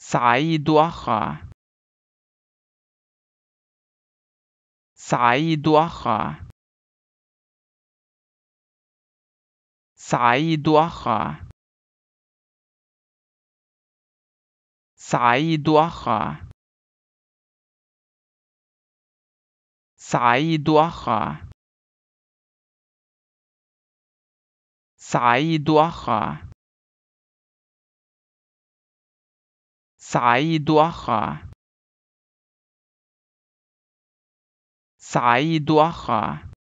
سعيد أخا سعيد أخا سعيد أخا سعيد أخا سعيد أخا سعيد أخا سعيد أخا سعيد أخا